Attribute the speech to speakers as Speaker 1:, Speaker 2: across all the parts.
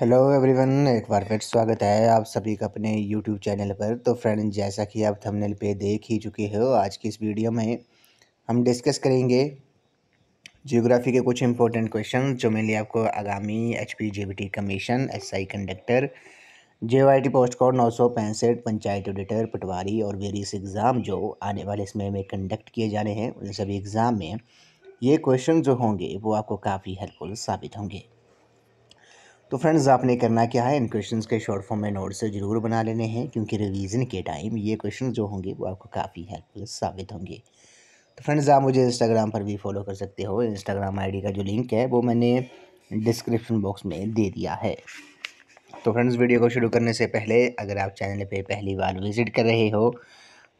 Speaker 1: hello everyone एक बार फिर स्वागत है आप सभी का अपने यूट्यूब चैनल पर तो फ्रेंड जैसा कि आप थंबनेल पे देख ही चुके हो आज की इस वीडियो में हम डिस्कस करेंगे जियोग्राफी के कुछ इंपॉर्टेंट क्वेश्चन जो मेनली आपको आगामी H P J B T commission S I conductor J Y T post code नौ सौ पैंसठ पंचायत ऑडिटर पटवारी और वेरियस एग्ज़ाम जो आने वाले समय में कंडक्ट किए जाने हैं उन सभी एग्ज़ाम में ये क्वेश्चन जो होंगे वो आपको काफ़ी हेल्पफुल साबित होंगे तो फ्रेंड्स आपने करना क्या है इन क्वेश्चंस के शॉर्ट फॉर्म में नोट्स ज़रूर बना लेने हैं क्योंकि रिवीजन के टाइम ये क्वेश्चन जो होंगे वो आपको काफ़ी हेल्पफुल साबित होंगे तो फ्रेंड्स आप मुझे इंस्टाग्राम पर भी फॉलो कर सकते हो इंस्टाग्राम आईडी का जो लिंक है वो मैंने डिस्क्रिप्शन बॉक्स में दे दिया है तो फ्रेंड्स वीडियो को शुरू करने से पहले अगर आप चैनल पर पहली बार विजिट कर रहे हो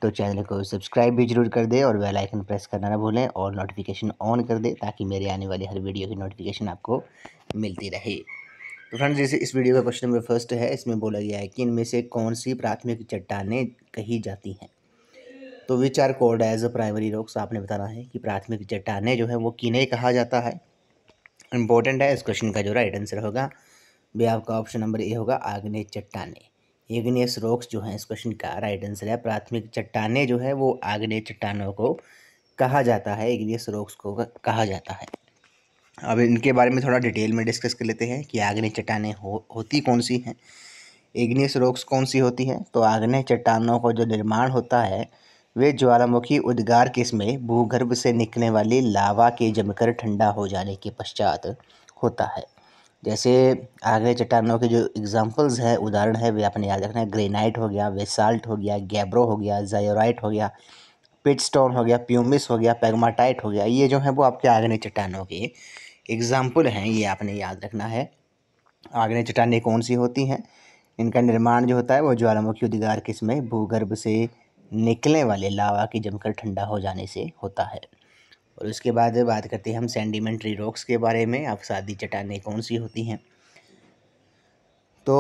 Speaker 1: तो चैनल को सब्सक्राइब भी जरूर कर दें और बेल आइकन प्रेस करना ना भूलें और नोटिफिकेशन ऑन कर दें ताकि मेरे आने वाले हर वीडियो की नोटिफिकेशन आपको मिलती रहे तो फ्रेंड्स जैसे इस वीडियो का क्वेश्चन नंबर फर्स्ट है इसमें बोला गया है कि इनमें से कौन सी प्राथमिक चट्टाने कही जाती हैं तो which are called as a primary rocks आपने बताना है कि प्राथमिक चट्टाने जो है वो किन्हें कहा जाता है इम्पोर्टेंट है इस क्वेश्चन का जो राइट आंसर होगा वे आपका ऑप्शन नंबर ए होगा आग्नेय चट्टाने एग्नेस रॉक्स जो है इस क्वेश्चन का राइट आंसर है प्राथमिक चट्टाने जो है वो आग्नेय चट्टानों को कहा जाता है एग्नेस रॉक्स को कहा जाता है अब इनके बारे में थोड़ा डिटेल में डिस्कस कर लेते हैं कि आग्नेय चट्टाने हो होती कौन सी हैं इग्नियस रॉक्स कौन सी होती हैं तो आग्नेय चट्टानों का जो निर्माण होता है वे ज्वालामुखी उद्गार किस्में भूगर्भ से निकलने वाली लावा के जमकर ठंडा हो जाने के पश्चात होता है जैसे आग्नेय चट्टानों के जो एग्जाम्पल्स हैं उदाहरण है वे अपने याद रखना है ग्रेनाइट हो गया वेसाल्ट हो गया गैब्रो हो गया जयोराइट हो गया पिट स्टोन हो गया प्यूमिस हो गया पैगमाटाइट हो गया ये जो है वो आपके आग्नेय चट्टानों के एग्जाम्पल हैं ये आपने याद रखना है आग्नेय चट्टानें कौन सी होती हैं इनका निर्माण जो होता है वो ज्वालामुखी उद्गार किसमें भूगर्भ से निकलने वाले लावा के जमकर ठंडा हो जाने से होता है और उसके बाद बात करते हैं हम सेंडिमेंट्री रॉक्स के बारे में अवसादी चट्टानें कौन सी होती हैं तो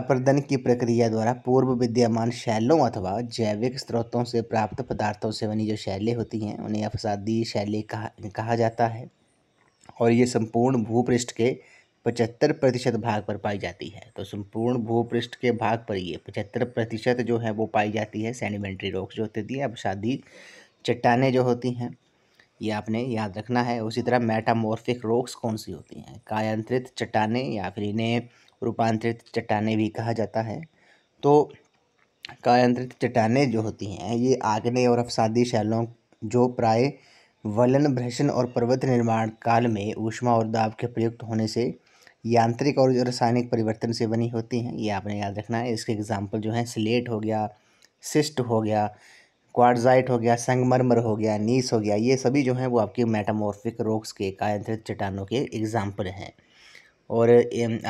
Speaker 1: अपर्दन की प्रक्रिया द्वारा पूर्व विद्यमान शैलों अथवा जैविक स्रोतों से प्राप्त पदार्थों से बनी जो शैलें होती हैं उन्हें अफसादी शैली कहा कहा जाता है और ये संपूर्ण भूपृष्ठ के पचहत्तर प्रतिशत भाग पर पाई जाती है तो संपूर्ण भूपृष्ठ के भाग पर ये पचहत्तर प्रतिशत जो है वो पाई जाती है सैनिमेंट्री रॉक्स जो होती है शादी चट्टाने जो होती हैं ये आपने याद रखना है उसी तरह मेटामॉर्फिक रॉक्स कौन सी होती हैं कायांत्रित चट्टाने या फिर इन्हें रूपांतरित चट्टाने भी कहा जाता है तो कायांत्रित चट्टाने जो होती हैं ये आग्नेय और अपसादी शैलों जो प्राय वलन भ्रषण और पर्वत निर्माण काल में ऊष्मा और दाब के प्रयुक्त होने से यांत्रिक और रासायनिक परिवर्तन से बनी होती हैं ये आपने याद रखना है इसके एग्जाम्पल जो हैं स्लेट हो गया सिस्ट हो गया क्वाडजाइट हो गया संगमरमर हो गया नीस हो गया ये सभी जो हैं वो आपके मेटामॉर्फिक रोक्स के कायांत्रित चट्टानों के एग्जाम्पल हैं और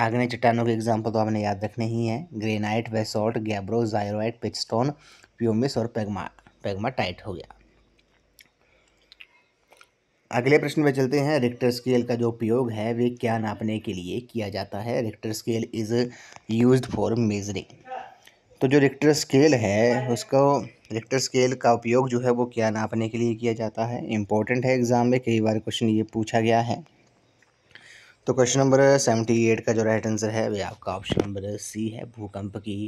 Speaker 1: आग्नेय चट्टानों के एग्जाम्पल तो आपने याद रखने ही हैं ग्रेनाइट वेसोल्ट गैब्रो जायरोइट पिचस्टोन प्योमिस और पेगमा टाइट हो गया अगले प्रश्न पे चलते हैं रिक्टर स्केल का जो उपयोग है वे क्या नापने के लिए किया जाता है Richter scale is use for measuring तो जो रिक्टर स्केल है उसको रिक्टर स्केल का उपयोग जो है वो क्या नापने के लिए किया जाता है इम्पोर्टेंट है एग्ज़ाम में कई बार क्वेश्चन ये पूछा गया है तो क्वेश्चन नंबर सेवेंटी एट का जो राइट आंसर है वे आपका ऑप्शन नंबर सी है भूकंप की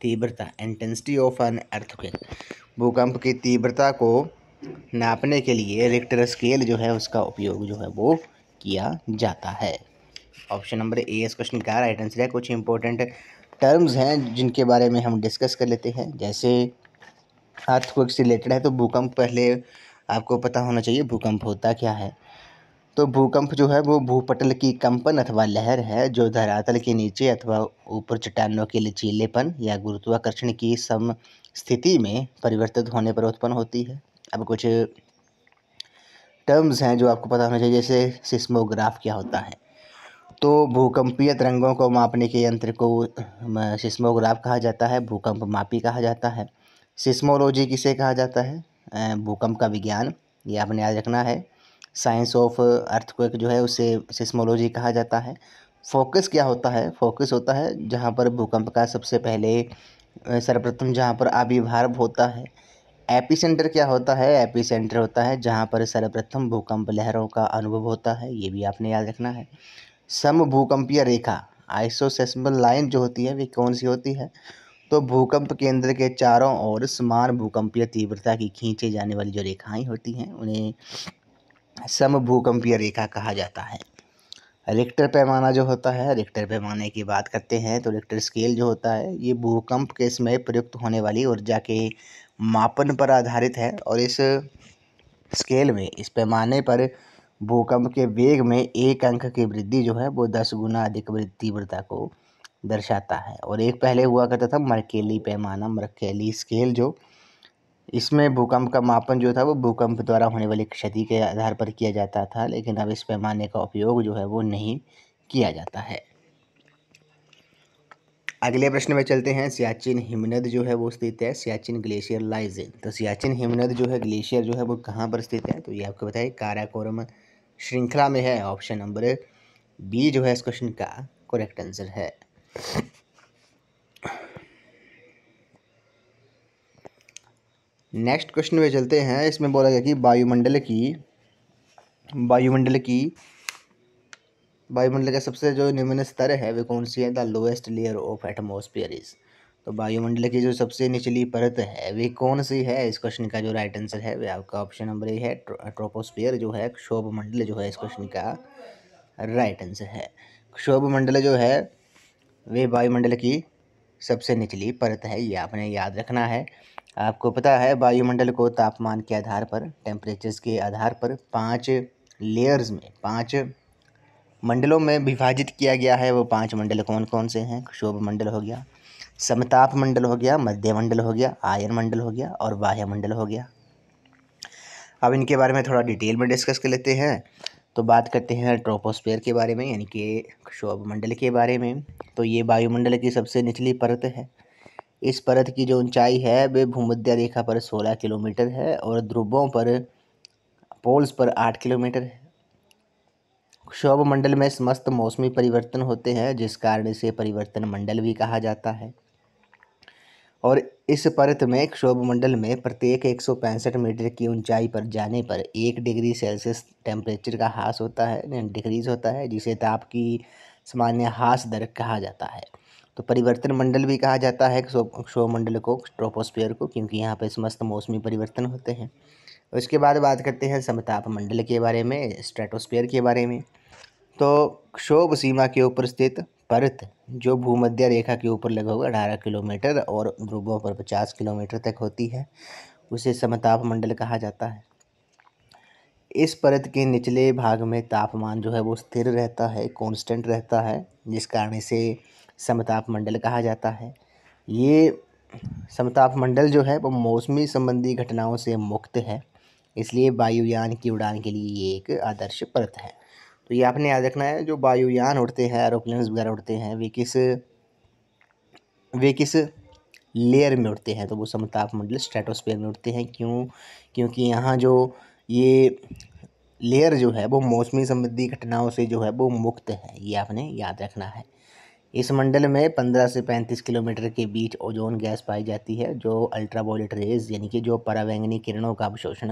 Speaker 1: तीव्रता इंटेंसिटी ऑफ एन अर्थक्वेक भूकंप की तीव्रता को नापने के लिए रिक्टर स्केल जो है उसका उपयोग जो है वो किया जाता है ऑप्शन नंबर ए इस क्वेश्चन का राइट आंसर है कुछ इंपॉर्टेंट टर्म्स हैं जिनके बारे में हम डिस्कस कर लेते हैं जैसे हाथ से रिलेटेड है तो भूकंप पहले आपको पता होना चाहिए भूकंप होता क्या है तो भूकंप जो है वो भूपटल की कंपन अथवा लहर है जो धरातल के नीचे अथवा ऊपर चट्टानों के लचीलेपन या गुरुत्वाकर्षण की सम स्थिति में परिवर्तित होने पर उत्पन्न होती है अब कुछ टर्म्स हैं जो आपको पता होना चाहिए जैसे सिस्मोग्राफ क्या होता है तो भूकंपीय तरंगों को मापने के यंत्र को सिस्मोग्राफ कहा जाता है भूकंप मापी कहा जाता है सिस्मोलॉजी किसे कहा जाता है भूकंप का विज्ञान ये आपने याद रखना है साइंस ऑफ अर्थक्वेक जो है उसे सिस्मोलॉजी कहा जाता है फोकस क्या होता है फोकस होता है जहाँ पर भूकंप का सबसे पहले सर्वप्रथम जहाँ पर आविर्भाव होता है एपी सेंटर क्या होता है एपी सेंटर होता है जहाँ पर सर्वप्रथम भूकंप लहरों का अनुभव होता है ये भी आपने याद रखना है सम भूकंपीय रेखा आइसोसेसमल लाइन जो होती है वे कौन सी होती है तो भूकंप केंद्र के चारों ओर समान भूकंपीय तीव्रता की खींचे जाने वाली जो रेखाएं होती हैं उन्हें सम भूकंपीय रेखा कहा जाता है रिक्टर पैमाना जो होता है रिक्टर पैमाने की बात करते हैं तो रिक्टर स्केल जो होता है ये भूकंप के समय प्रयुक्त होने वाली ऊर्जा के मापन पर आधारित है और इस स्केल में इस पैमाने पर भूकंप के वेग में एक अंक की वृद्धि जो है वो दस गुना अधिक तीव्रता को दर्शाता है और एक पहले हुआ करता था मरकेली पैमाना मरकेली स्केल जो इसमें भूकंप का मापन जो था वो भूकंप द्वारा होने वाली क्षति के आधार पर किया जाता था लेकिन अब इस पैमाने का उपयोग जो है वो नहीं किया जाता है अगले प्रश्न में चलते हैं सियाचिन हिमनद जो है वो स्थित है सियाचिन ग्लेशियर लाइज तो सियाचिन हिमनद जो है ग्लेशियर जो है वो कहाँ पर स्थित है तो ये आपको बताइए काराकोरम श्रृंखला में है ऑप्शन नंबर बी जो है इस क्वेश्चन का करेक्ट आंसर है नेक्स्ट क्वेश्चन पे चलते हैं इसमें बोला गया कि वायुमंडल की वायुमंडल की वायुमंडल का सबसे जो निम्न स्तर है वे कौन सी है the lowest layer of atmosphere is तो वायुमंडल की जो सबसे निचली परत है वे कौन सी है इस क्वेश्चन का जो राइट आंसर है वे आपका ऑप्शन नंबर ए है ट्रोपोस्फियर जो है क्षोभ मंडल जो है इस क्वेश्चन का राइट आंसर है क्षोभ मंडल जो है वे वायुमंडल की सबसे निचली परत है ये आपने याद रखना है आपको पता है वायुमंडल को तापमान के आधार पर टेम्परेचर्स के आधार पर पांच लेयर्स में पांच मंडलों में विभाजित किया गया है वो पांच मंडल कौन कौन से हैं क्षोभ मंडल हो गया समताप मंडल हो गया मध्य मंडल हो गया आयन मंडल हो गया और बाह्य मंडल हो गया अब इनके बारे में थोड़ा डिटेल में डिस्कस कर लेते हैं तो बात करते हैं ट्रोपोस्फेयर के बारे में यानी कि शोभ मंडल के बारे में तो ये वायुमंडल की सबसे निचली परत है इस परत की जो ऊंचाई है वे भूमध्य रेखा पर 16 किलोमीटर है और ध्रुवों पर पोल्स पर 8 किलोमीटर है क्षोभ मंडल में समस्त मौसमी परिवर्तन होते हैं जिस कारण इसे परिवर्तन मंडल भी कहा जाता है और इस परत में क्षोभ मंडल में प्रत्येक एक मीटर की ऊंचाई पर जाने पर एक डिग्री सेल्सियस टेम्परेचर का हास होता है डिक्रीज होता है जिसे ताप की सामान्य हास दर कहा जाता है तो परिवर्तन मंडल भी कहा जाता है मंडल को ट्रोपोस्फियर को क्योंकि यहाँ पर समस्त मौसमी परिवर्तन होते हैं उसके बाद बात करते हैं समताप मंडल के बारे में स्ट्रेटोस्फीयर के बारे में तो क्षोभ सीमा के ऊपर स्थित परत जो भूमध्य रेखा के ऊपर लगभग अठारह किलोमीटर और ध्रुवों पर पचास किलोमीटर तक होती है उसे समताप मंडल कहा जाता है इस परत के निचले भाग में तापमान जो है वो स्थिर रहता है कांस्टेंट रहता है जिस कारण इसे समताप मंडल कहा जाता है ये समताप मंडल जो है वो मौसमी संबंधी घटनाओं से मुक्त है इसलिए वायुयान की उड़ान के लिए ये एक आदर्श परत है तो ये आपने याद रखना है जो वायुयान उड़ते हैं एरोप्लेन्स वगैरह उड़ते हैं वे किस वे किस लेयर में उड़ते हैं तो वो समताप मंडल स्ट्रेटोस्फेयर में उड़ते हैं क्यों क्योंकि यहाँ जो ये लेयर जो है वो मौसमी संबंधी घटनाओं से जो है वो मुक्त है ये आपने याद रखना है इस मंडल में 15 से 35 किलोमीटर के बीच ओजोन गैस पाई जाती है जो अल्ट्रावाट रेज यानी कि जो परावैंगनी किरणों का अवशोषण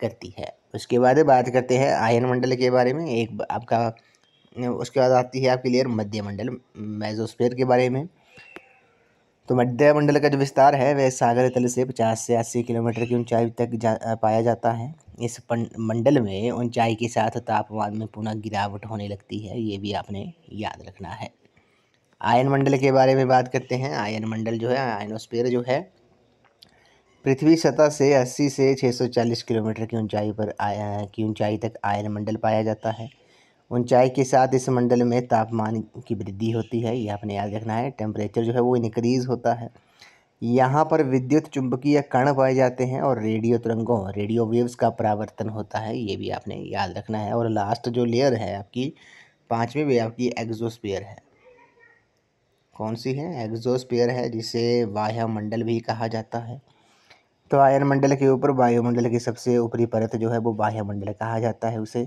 Speaker 1: करती है उसके बाद बात करते हैं आयन मंडल के बारे में एक आपका उसके बाद आती है आपकी लेयर मध्य मंडल मेजोस्फेयर के बारे में तो मध्य मंडल का जो विस्तार है वह सागर तल से 50 से 80 किलोमीटर की ऊंचाई तक जा, पाया जाता है इस मंडल में ऊंचाई के साथ तापमान में पुनः गिरावट होने लगती है ये भी आपने याद रखना है आयन मंडल के बारे में बात करते हैं आयन मंडल जो है आयनोस्पेयर जो है पृथ्वी सतह से 80 से 640 किलोमीटर की ऊंचाई पर आया की ऊंचाई तक आयन मंडल पाया जाता है ऊंचाई के साथ इस मंडल में तापमान की वृद्धि होती है यह आपने याद रखना है टेम्परेचर जो है वो इनक्रीज़ होता है यहाँ पर विद्युत चुंबकीय कण पाए जाते हैं और रेडियो तरंगों रेडियो वेव्स का परावर्तन होता है ये भी आपने याद रखना है और लास्ट जो लेयर है आपकी पाँचवीं वे आपकी एग्जोस्पियर है कौन सी है एग्जोस्पियर है जिसे वायुमंडल भी कहा जाता है तो आयन मंडल के ऊपर वायुमंडल की सबसे ऊपरी परत जो है वो वायुमंडल कहा जाता है उसे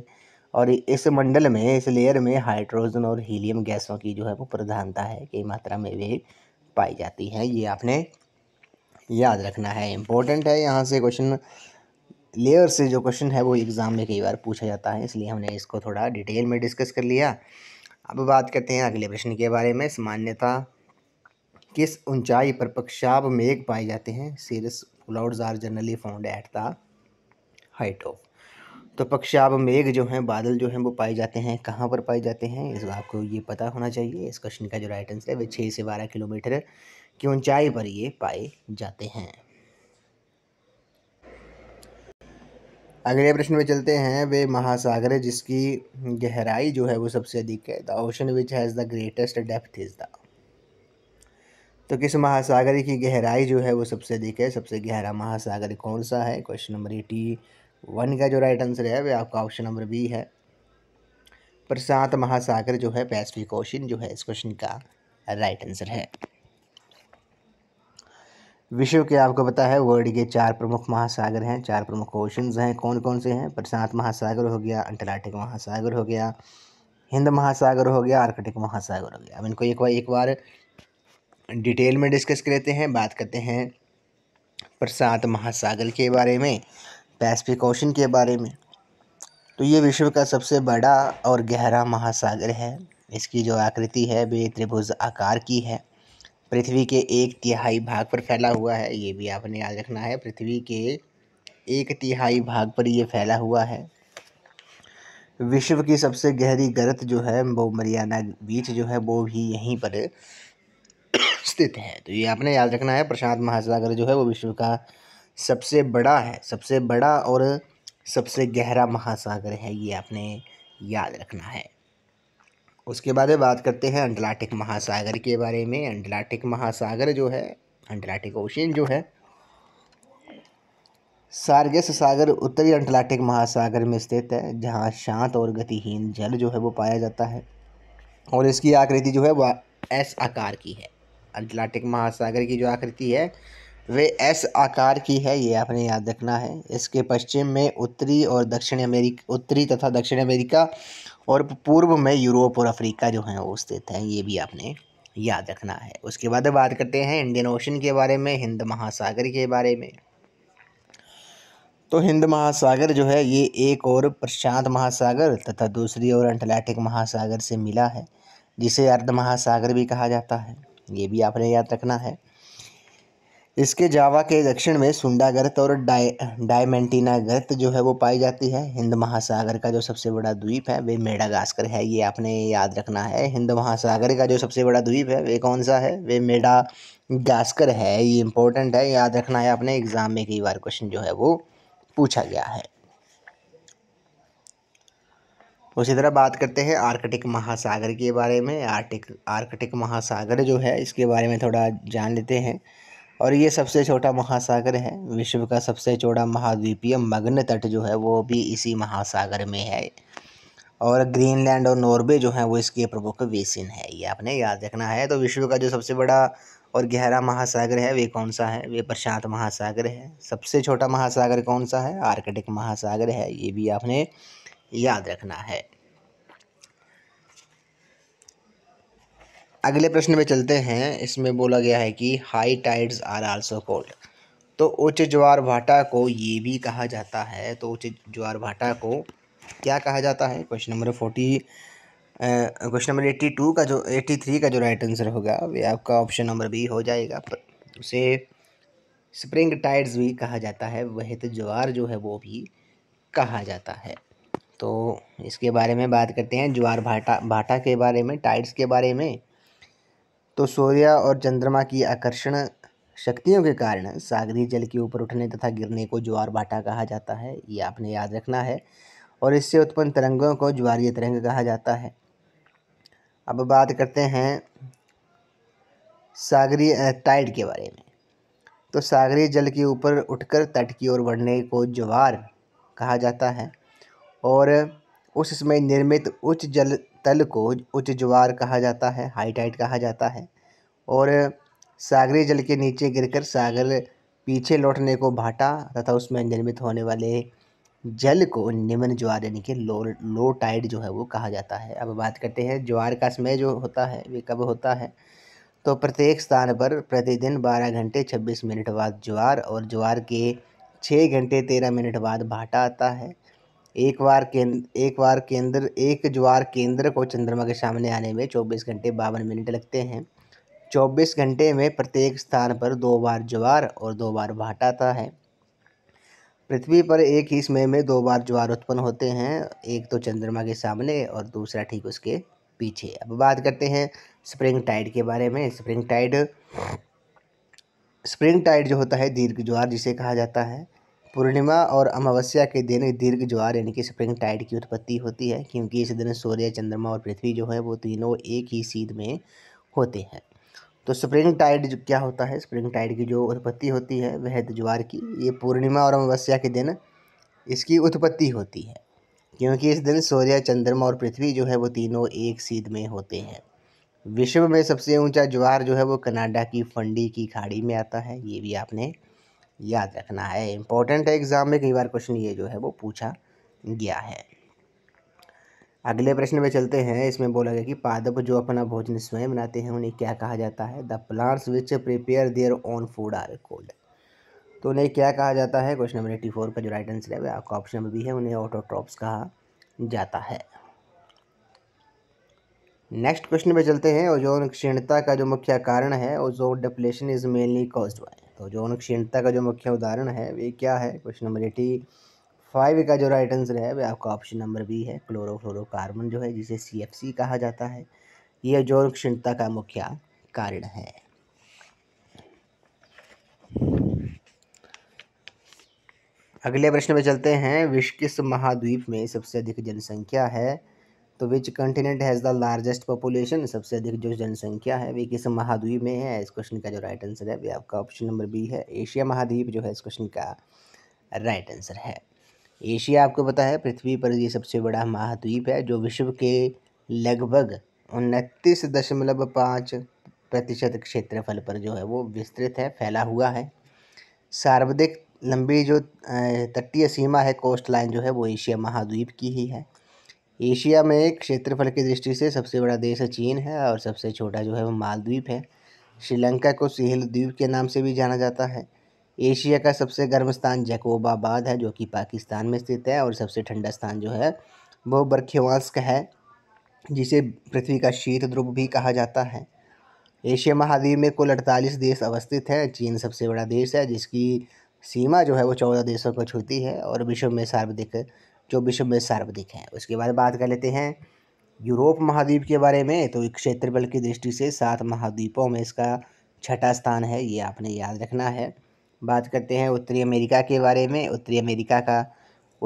Speaker 1: और इस मंडल में इस लेयर में हाइड्रोजन और हीलियम गैसों की जो है वो प्रधानता है कई मात्रा में वे पाई जाती हैं ये आपने याद रखना है इम्पोर्टेंट है यहाँ से क्वेश्चन लेयर से जो क्वेश्चन है वो एग्ज़ाम में कई बार पूछा जाता है इसलिए हमने इसको थोड़ा डिटेल में डिस्कस कर लिया अब बात करते हैं अगले प्रश्न के बारे में सामान्यता किस ऊंचाई पर पक्षाब मेघ पाए जाते हैं cirrus clouds are generally found at the height of तो पक्षाब मेघ जो हैं बादल जो हैं वो पाए जाते हैं कहाँ पर पाए जाते हैं इस आपको ये पता होना चाहिए इस क्वेश्चन का जो राइट आंसर है वह छः से बारह किलोमीटर की ऊंचाई पर ये पाए जाते हैं अगले प्रश्न में चलते हैं वे महासागर है जिसकी गहराई जो है वो सबसे अधिक है the ocean which has the greatest depth is the तो किस महासागर की गहराई जो है वो सबसे अधिक है सबसे गहरा महासागर कौन सा है क्वेश्चन नंबर एटी वन का जो राइट आंसर है वह आपका ऑप्शन नंबर बी है प्रशांत महासागर जो है पैसिफिक ओशन जो है इस क्वेश्चन का राइट आंसर है विश्व के आपको पता है वर्ल्ड के चार प्रमुख महासागर हैं चार प्रमुख ओशंस हैं कौन कौन से हैं प्रशांत महासागर हो गया अंटार्कटिक महासागर हो गया हिंद महासागर हो गया आर्कटिक महासागर हो गया अब इनको एक बार एक बार डिटेल में डिस्कस कर लेते हैं बात करते हैं प्रशांत महासागर के बारे में पैसिफिक ओशन के बारे में तो ये विश्व का सबसे बड़ा और गहरा महासागर है इसकी जो आकृति है वे त्रिभुज आकार की है पृथ्वी के एक तिहाई भाग पर फैला हुआ है ये भी आपने याद रखना है पृथ्वी के एक तिहाई भाग पर ये फैला हुआ है विश्व की सबसे गहरी गर्त जो है वो मरियाना बीच जो है वो भी यहीं पर स्थित है तो ये आपने याद रखना है प्रशांत महासागर जो है वो विश्व का सबसे बड़ा है सबसे बड़ा और सबसे गहरा महासागर है ये आपने याद रखना है उसके बाद बात करते हैं अंटलाटिक महासागर के बारे में अंटलाटिक महासागर जो है अंटलाटिक ओशन जो है सार्गेस सागर उत्तरी अंटलाटिक महासागर में स्थित है जहाँ शांत और गतिहीन जल जो है वो पाया जाता है और इसकी आकृति जो है वह एस आकार की है अंटलाटिक महासागर की जो आकृति है वे एस आकार की है ये आपने याद रखना है इसके पश्चिम में उत्तरी और दक्षिण अमेरिका उत्तरी तथा दक्षिण अमेरिका और पूर्व में यूरोप और अफ्रीका जो हैं वो स्थित हैं ये भी आपने याद रखना है उसके बाद बात करते हैं इंडियन ओशन के बारे में हिंद महासागर के बारे में तो हिंद महासागर जो है ये एक और प्रशांत महासागर तथा दूसरी ओर अंटलैटिक महासागर से मिला है जिसे अर्ध महासागर भी कहा जाता है ये भी आपने याद रखना है इसके जावा के दक्षिण में सुंडा गर्त और डाय डायमेंटिना गर्त जो है वो पाई जाती है हिंद महासागर का जो सबसे बड़ा द्वीप है वे मेडागास्कर है ये आपने याद रखना है हिंद महासागर का जो सबसे बड़ा द्वीप है वे कौन सा है वे मेडागास्कर है ये इंपॉर्टेंट है याद रखना है आपने एग्ज़ाम में कई बार क्वेश्चन जो है वो पूछा गया है उसी तरह बात करते हैं आर्कटिक महासागर के बारे में आर्टिक आर्कटिक महासागर जो है इसके बारे में थोड़ा जान लेते हैं और ये सबसे छोटा महासागर है विश्व का सबसे छोटा महाद्वीपीय मग्न तट जो है वो भी इसी महासागर में है और ग्रीनलैंड और नॉर्वे जो है वो इसके प्रमुख बेसिन है ये आपने याद रखना है तो विश्व का जो सबसे बड़ा और गहरा महासागर है वे कौन सा है वे प्रशांत महासागर है सबसे छोटा महासागर कौन सा है आर्कटिक महासागर है ये भी आपने याद रखना है अगले प्रश्न में चलते हैं इसमें बोला गया है कि high tides are also called तो उच्च ज्वार भाटा को ये भी कहा जाता है तो उच्च ज्वार भाटा को क्या कहा जाता है question number forty question number eighty two का जो एट्टी थ्री का जो राइट आंसर होगा वे आपका ऑप्शन नंबर बी हो जाएगा उसे स्प्रिंग टाइड्स भी कहा जाता है वह तो ज्वार जो है वो भी कहा जाता है तो इसके बारे में बात करते हैं ज्वार भाटा भाटा के बारे में टाइड्स के बारे में तो सूर्य और चंद्रमा की आकर्षण शक्तियों के कारण सागरी जल के ऊपर उठने तथा गिरने को ज्वार भाटा कहा जाता है ये आपने याद रखना है और इससे उत्पन्न तरंगों को ज्वारीय तरंग कहा जाता है अब बात करते हैं सागरी टाइड के बारे में तो सागरी जल के ऊपर उठकर तट की ओर बढ़ने को ज्वार कहा जाता है और उस समय निर्मित उच्च जल तल को उच्च ज्वार कहा जाता है हाई टाइट कहा जाता है और सागरी जल के नीचे गिरकर सागर पीछे लौटने को भाटा तथा उसमें निर्मित होने वाले जल को निम्न ज्वार यानी कि लो लो टाइड जो है वो कहा जाता है अब बात करते हैं ज्वार का समय जो होता है वे कब होता है तो प्रत्येक स्थान पर प्रतिदिन 12 घंटे 26 मिनट बाद ज्वार और ज्वार के 6 घंटे 13 मिनट बाद भाटा आता है एक बार केंद्र एक बार केंद्र एक ज्वार केंद्र को चंद्रमा के सामने आने में चौबीस घंटे बावन मिनट लगते हैं चौबीस घंटे में प्रत्येक स्थान पर दो बार ज्वार और दो बार भाट आता है पृथ्वी पर एक ही समय में दो बार ज्वार उत्पन्न होते हैं एक तो चंद्रमा के सामने और दूसरा ठीक उसके पीछे अब बात करते हैं स्प्रिंग टाइड के बारे में स्प्रिंग टाइड स्प्रिंग टाइड जो होता है दीर्घ ज्वार जिसे कहा जाता है पूर्णिमा और अमावस्या के दिन दीर्घ ज्वार यानी कि स्प्रिंग टाइड की उत्पत्ति होती है क्योंकि इस दिन सूर्य चंद्रमा और पृथ्वी जो है वो तीनों एक ही सीध में होते हैं तो स्प्रिंग टाइड क्या होता है स्प्रिंग टाइड की जो उत्पत्ति होती है वह ज्वार की ये पूर्णिमा और अमावस्या के दिन इसकी उत्पत्ति होती है क्योंकि इस दिन सूर्य चंद्रमा और पृथ्वी जो है वो तीनों एक सीध में होते हैं विश्व में सबसे ऊंचा ज्वार जो है वो कनाडा की फंडी की खाड़ी में आता है ये भी आपने याद रखना है इम्पोर्टेंट है एग्ज़ाम में कई बार क्वेश्चन ये जो है वो पूछा गया है अगले प्रश्न में चलते हैं इसमें बोला गया कि पादप जो अपना भोजन स्वयं बनाते हैं उन्हें क्या कहा जाता है the plants which prepare their own food are called तो उन्हें क्या कहा जाता है क्वेश्चन नंबर एट्टी फोर का जो राइट आंसर है आपका ऑप्शन में भी है उन्हें ऑटोट्रॉप्स कहा जाता है नेक्स्ट क्वेश्चन में चलते हैं ओजोन क्षीणता का जो मुख्य कारण है ozone depletion is mainly caused by तो जो अनुक्षीणता का जो मुख्य उदाहरण है वे क्या है क्वेश्चन नंबर एटी फाइव का जो राइट आंसर है वह आपका ऑप्शन नंबर बी है क्लोरोफ्लोरोकार्बन जो है जिसे सी कहा जाता है यह जो अनुक्षीणता का मुख्य कारण है अगले प्रश्न में चलते हैं विश्व किस महाद्वीप में सबसे अधिक जनसंख्या है तो which continent has the largest population सबसे अधिक जो जनसंख्या है वे किस महाद्वीप में है इस क्वेश्चन का जो राइट आंसर है वे आपका ऑप्शन नंबर बी है एशिया महाद्वीप जो है इस क्वेश्चन का राइट आंसर है एशिया आपको पता है पृथ्वी पर ये सबसे बड़ा महाद्वीप है जो विश्व के लगभग उनतीस दशमलव पाँच प्रतिशत क्षेत्रफल पर जो है वो विस्तृत है फैला हुआ है सर्वाधिक लंबी जो तटीय सीमा है कोस्ट लाइन जो है वो एशिया महाद्वीप की ही है एशिया में क्षेत्रफल की दृष्टि से सबसे बड़ा देश है चीन है और सबसे छोटा जो है वो मालद्वीप है श्रीलंका को सिहल द्वीप के नाम से भी जाना जाता है एशिया का सबसे गर्म स्थान जैकोबाबाद है जो कि पाकिस्तान में स्थित है और सबसे ठंडा स्थान जो है वो बर्खेवास्क का है जिसे पृथ्वी का शीत ध्रुव भी कहा जाता है एशिया महाद्वीप में कुल अड़तालीस देश अवस्थित है चीन सबसे बड़ा देश है जिसकी सीमा जो है वो चौदह देशों को छूती है और विश्व में सर्वाधिक जो विश्व में सर्वाधिक है उसके बाद बात कर लेते हैं यूरोप महाद्वीप के बारे में तो क्षेत्रफल की दृष्टि से सात महाद्वीपों में इसका छठा स्थान है ये आपने याद रखना है बात करते हैं उत्तरी अमेरिका के बारे में उत्तरी अमेरिका का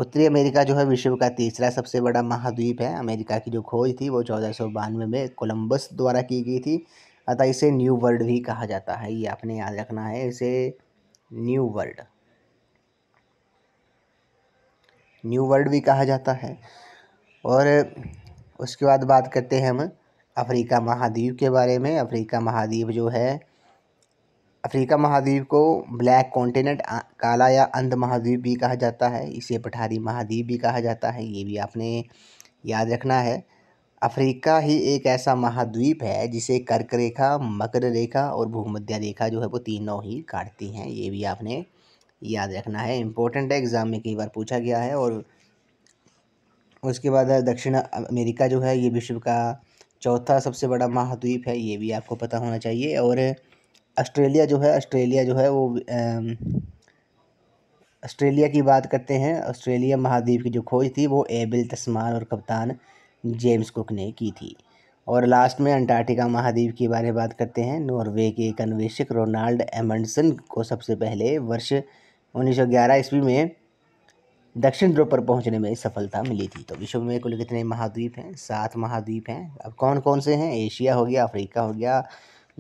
Speaker 1: उत्तरी अमेरिका जो है विश्व का तीसरा सबसे बड़ा महाद्वीप है अमेरिका की जो खोज थी वो चौदह सौ बानवे में कोलम्बस द्वारा की गई थी अतः इसे न्यू वर्ल्ड भी कहा जाता है ये आपने याद रखना है इसे न्यू वर्ल्ड न्यू वर्ल्ड भी कहा जाता है और उसके बाद बात करते हैं हम अफ्रीका महाद्वीप के बारे में अफ्रीका महाद्वीप जो है अफ्रीका महाद्वीप को ब्लैक कॉन्टिनेंट काला या अंध महाद्वीप भी कहा जाता है इसे पठारी महाद्वीप भी कहा जाता है ये भी आपने याद रखना है अफ्रीका ही एक ऐसा महाद्वीप है जिसे कर्क रेखा मकर रेखा और भूमध्य रेखा जो है वो तीनों ही काटती हैं ये भी आपने याद रखना है इम्पोर्टेंट है एग्ज़ाम में कई बार पूछा गया है और उसके बाद दक्षिण अमेरिका जो है ये विश्व का चौथा सबसे बड़ा महाद्वीप है ये भी आपको पता होना चाहिए और ऑस्ट्रेलिया जो है ऑस्ट्रेलिया जो है वो ऑस्ट्रेलिया की बात करते हैं ऑस्ट्रेलिया महाद्वीप की जो खोज थी वो एबिल तस्मान और कप्तान जेम्स कुक ने की थी और लास्ट में अंटार्कटिका महाद्वीप के बारे में बात करते हैं नॉर्वे के एक अन्वेषक रोनाल्ड एमंडसन को सबसे पहले वर्ष उन्नीस सौ ग्यारह ईस्वी में दक्षिण ध्रुव पर पहुंचने में सफलता मिली थी तो विश्व में कुल कितने महाद्वीप हैं सात महाद्वीप हैं अब कौन कौन से हैं एशिया हो गया अफ्रीका हो गया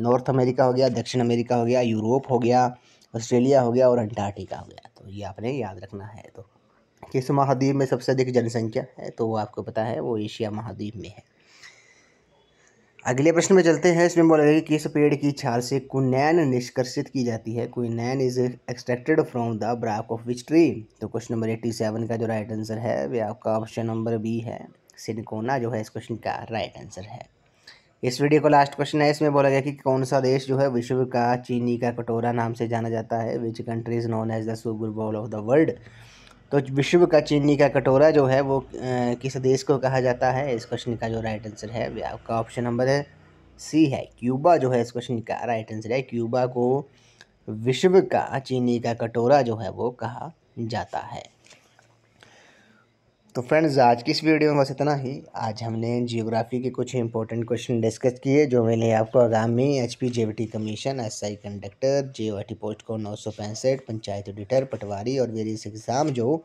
Speaker 1: नॉर्थ अमेरिका हो गया दक्षिण अमेरिका हो गया यूरोप हो गया ऑस्ट्रेलिया हो गया और अंटार्कटिका हो गया तो ये आपने याद रखना है तो किस महाद्वीप में सबसे अधिक जनसंख्या है तो वो आपको पता है वो एशिया महाद्वीप में है अगले प्रश्न में चलते हैं इसमें बोला गया कि किस पेड़ की छाल से कुनैन निष्कर्षित की जाती है कुनैन is extracted from the bark of which tree तो क्वेश्चन नंबर एट्टी सेवन का जो राइट आंसर है वे आपका ऑप्शन नंबर बी है सिनकोना जो है इस क्वेश्चन का राइट आंसर है इस वीडियो का लास्ट क्वेश्चन है इसमें बोला गया कि कौन सा देश जो है विश्व का चीनी का कटोरा नाम से जाना जाता है which country is known as the sugar bowl of the world तो विश्व का चीनी का कटोरा जो है वो किस देश को कहा जाता है इस क्वेश्चन का जो राइट आंसर है आपका ऑप्शन नंबर है सी है क्यूबा जो है इस क्वेश्चन का राइट आंसर है क्यूबा को विश्व का चीनी का कटोरा जो है वो कहा जाता है तो फ्रेंड्स आज की इस वीडियो में बस इतना ही आज हमने जियोग्राफी के कुछ इंपॉर्टेंट क्वेश्चन डिस्कस किए जो मैंने आपको आगामी H P J commission S I conductor J post को नौ सौ पैंसठ पंचायत ऑडिटर पटवारी और वेरियस एग्ज़ाम जो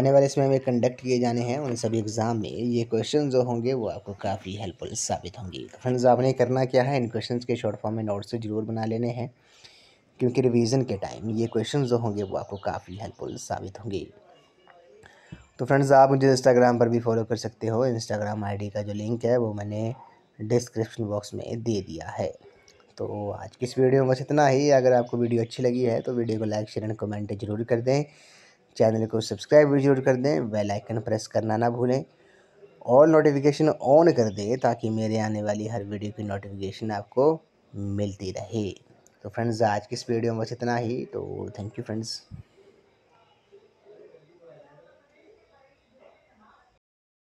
Speaker 1: आने वाले समय में कंडक्ट किए जाने हैं उन सभी एग्ज़ाम में ये क्वेश्चन जो होंगे वो आपको काफ़ी हेल्पफुल साबित होंगी फ्रेंड्स तो आपने करना क्या है इन क्वेश्चन के शॉर्ट फॉर्म में नोट्स जरूर बना लेने हैं क्योंकि रिवीजन के टाइम ये क्वेश्चन जो होंगे वो आपको काफ़ी हेल्पफुल साबित होंगे तो फ्रेंड्स आप मुझे इंस्टाग्राम पर भी फॉलो कर सकते हो इंस्टाग्राम आईडी का जो लिंक है वो मैंने डिस्क्रिप्शन बॉक्स में दे दिया है तो आज की इस वीडियो में बस इतना ही अगर आपको वीडियो अच्छी लगी है तो वीडियो को लाइक शेयर एंड कमेंट जरूर कर दें चैनल को सब्सक्राइब भी जरूर कर दें बेल आइकन प्रेस करना ना भूलें और नोटिफिकेशन ऑन कर दें ताकि मेरे आने वाली हर वीडियो की नोटिफिकेशन आपको मिलती रहे तो फ्रेंड्स आज की इस वीडियो में बस इतना ही तो थैंक यू फ्रेंड्स